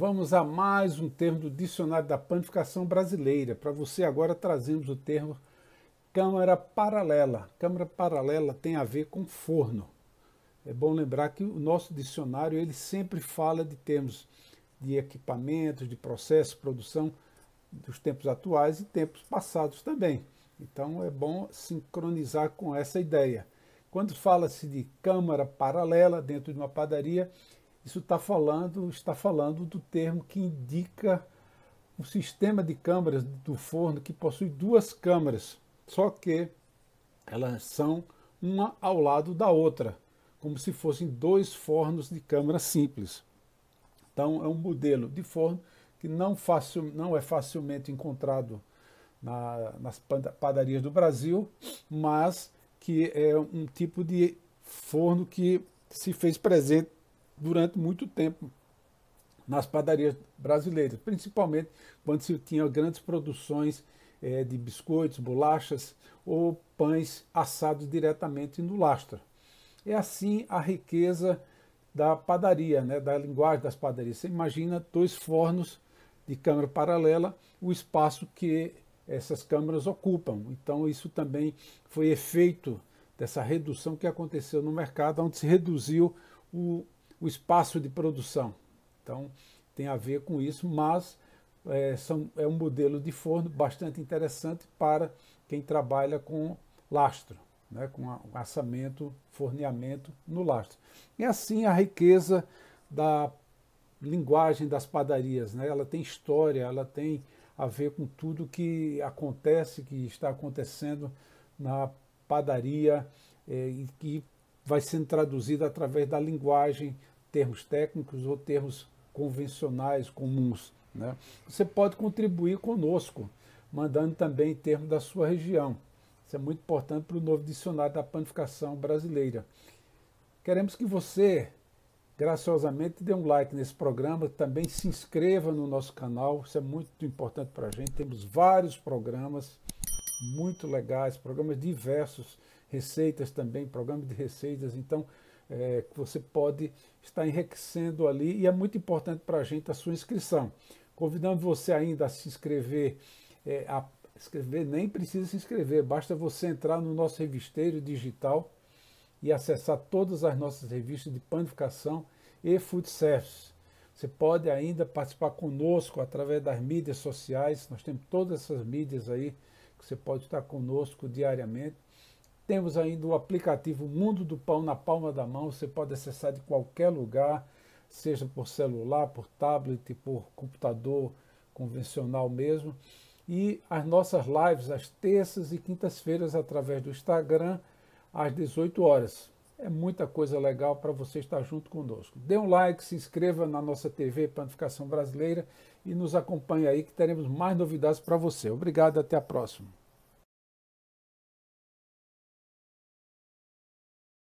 Vamos a mais um termo do dicionário da panificação brasileira. Para você agora trazemos o termo câmara paralela. Câmara paralela tem a ver com forno. É bom lembrar que o nosso dicionário ele sempre fala de termos de equipamentos, de processo, produção dos tempos atuais e tempos passados também. Então é bom sincronizar com essa ideia. Quando fala-se de câmara paralela dentro de uma padaria, isso está falando, está falando do termo que indica o sistema de câmaras do forno que possui duas câmaras, só que elas são uma ao lado da outra, como se fossem dois fornos de câmara simples. Então é um modelo de forno que não, facil, não é facilmente encontrado na, nas padarias do Brasil, mas que é um tipo de forno que se fez presente durante muito tempo nas padarias brasileiras, principalmente quando se tinha grandes produções é, de biscoitos, bolachas ou pães assados diretamente no lastro. É assim a riqueza da padaria, né, da linguagem das padarias. Você imagina dois fornos de câmara paralela, o espaço que essas câmaras ocupam. Então, isso também foi efeito dessa redução que aconteceu no mercado, onde se reduziu o o espaço de produção. Então, tem a ver com isso, mas é, são, é um modelo de forno bastante interessante para quem trabalha com lastro, né, com assamento, forneamento no lastro. E assim a riqueza da linguagem das padarias, né? ela tem história, ela tem a ver com tudo que acontece, que está acontecendo na padaria é, e que vai sendo traduzida através da linguagem termos técnicos ou termos convencionais comuns. Né? Você pode contribuir conosco, mandando também termos da sua região. Isso é muito importante para o novo dicionário da panificação brasileira. Queremos que você, graciosamente, dê um like nesse programa, também se inscreva no nosso canal, isso é muito importante para a gente. Temos vários programas muito legais, programas diversos, receitas também, programas de receitas. Então, é, que você pode estar enriquecendo ali e é muito importante para a gente a sua inscrição. Convidando você ainda a se inscrever, é, a escrever, nem precisa se inscrever, basta você entrar no nosso revisteiro digital e acessar todas as nossas revistas de panificação e food service. Você pode ainda participar conosco através das mídias sociais, nós temos todas essas mídias aí que você pode estar conosco diariamente. Temos ainda o aplicativo Mundo do Pão na palma da mão, você pode acessar de qualquer lugar, seja por celular, por tablet, por computador convencional mesmo. E as nossas lives às terças e quintas-feiras através do Instagram às 18 horas. É muita coisa legal para você estar junto conosco. Dê um like, se inscreva na nossa TV Planificação Brasileira e nos acompanhe aí que teremos mais novidades para você. Obrigado, até a próxima.